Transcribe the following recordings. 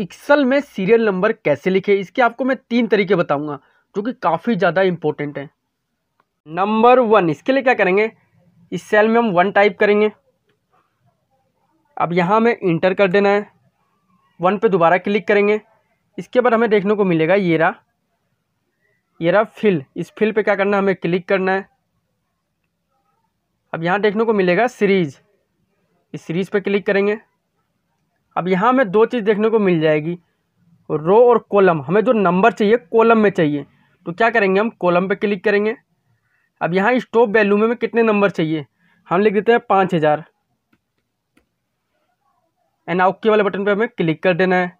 axle में serial number कैसे लिखे इसके आपको मैं तीन तरीके बताऊंगा जो कि काफ़ी ज़्यादा इम्पोर्टेंट है नंबर वन इसके लिए क्या करेंगे इस सेल में हम वन टाइप करेंगे अब यहाँ हमें इंटर कर देना है वन पे दोबारा क्लिक करेंगे इसके बाद हमें देखने को मिलेगा ये रहा ये रहा फिल इस फिल पे क्या करना है हमें क्लिक करना है अब यहाँ देखने को मिलेगा सीरीज़ इस सीरीज़ पे क्लिक करेंगे अब यहाँ हमें दो चीज़ देखने को मिल जाएगी रो और कॉलम हमें जो नंबर चाहिए कॉलम में चाहिए तो क्या करेंगे हम कॉलम पे क्लिक करेंगे अब यहाँ स्टॉप वैल्यू में, कितने नंबर चाहिए हम लिख देते हैं पाँच हज़ार एंड ओके वाले बटन पे हमें क्लिक कर देना है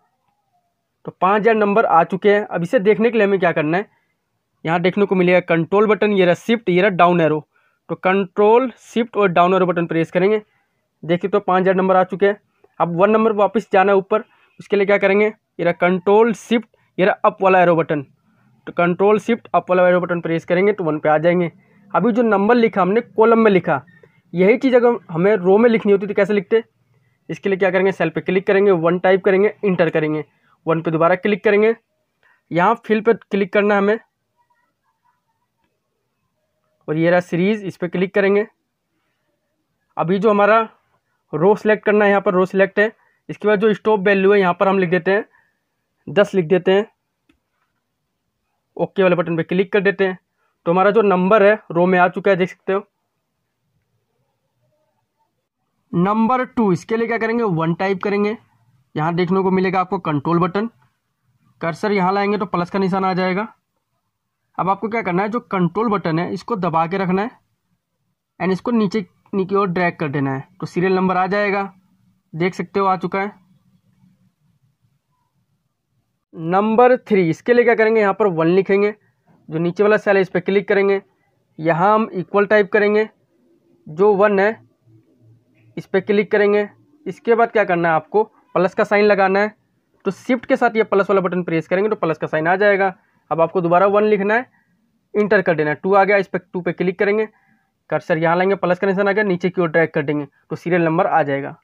तो पाँच हज़ार नंबर आ चुके हैं अब इसे देखने के लिए हमें क्या करना है यहाँ देखने को मिलेगा कंट्रोल बटन ये रहा शिफ्ट ये रहा डाउन एरो तो कंट्रोल शिफ्ट और डाउन एरो बटन प्रेस करेंगे देखिए तो पाँच हज़ार नंबर आ चुके हैं अब वन नंबर वापस जाना है ऊपर उसके लिए क्या करेंगे ये रहा कंट्रोल शिफ्ट ये रहा अप वाला एरो बटन तो कंट्रोल शिफ्ट अप वाला एरो बटन प्रेस करेंगे तो वन पे आ जाएंगे अभी जो नंबर लिखा हमने कॉलम में लिखा यही चीज़ अगर हमें रो में लिखनी होती तो कैसे लिखते इसके लिए क्या करेंगे सेल पर क्लिक करेंगे वन टाइप करेंगे इंटर करेंगे वन पर दोबारा क्लिक करेंगे यहाँ फिल पर क्लिक करना है हमें और ये रहा सीरीज़ इस पर क्लिक करेंगे अभी जो हमारा रो सिलेक्ट करना है यहाँ पर रो सिलेक्ट है इसके बाद जो स्टॉप वैल्यू है यहाँ पर हम लिख देते हैं दस लिख देते हैं ओके वाले बटन पर क्लिक कर देते हैं तो हमारा जो नंबर है रो में आ चुका है देख सकते हो नंबर टू इसके लिए क्या करेंगे वन टाइप करेंगे यहाँ देखने को मिलेगा आपको कंट्रोल बटन कर्सर यहाँ लाएंगे तो प्लस का निशान आ जाएगा अब आपको क्या करना है जो कंट्रोल बटन है इसको दबा के रखना है एंड इसको नीचे नीचे की ओर ड्रैग कर देना है तो सीरियल नंबर आ जाएगा देख सकते हो आ चुका है नंबर थ्री इसके लिए क्या करेंगे यहाँ पर वन लिखेंगे जो नीचे वाला सेल है इस पर क्लिक करेंगे यहाँ हम इक्वल टाइप करेंगे जो वन है इस पर क्लिक करेंगे इसके बाद क्या करना है आपको प्लस का साइन लगाना है तो शिफ्ट के साथ ये प्लस वाला बटन प्रेस करेंगे तो प्लस का साइन आ जाएगा अब आपको दोबारा वन लिखना है इंटर कर देना है टू आ गया इस पर टू पे क्लिक करेंगे कर्सर यहाँ लाएंगे प्लस का निशान आ गया नीचे की ओर ड्रैग कर देंगे तो सीरियल नंबर आ जाएगा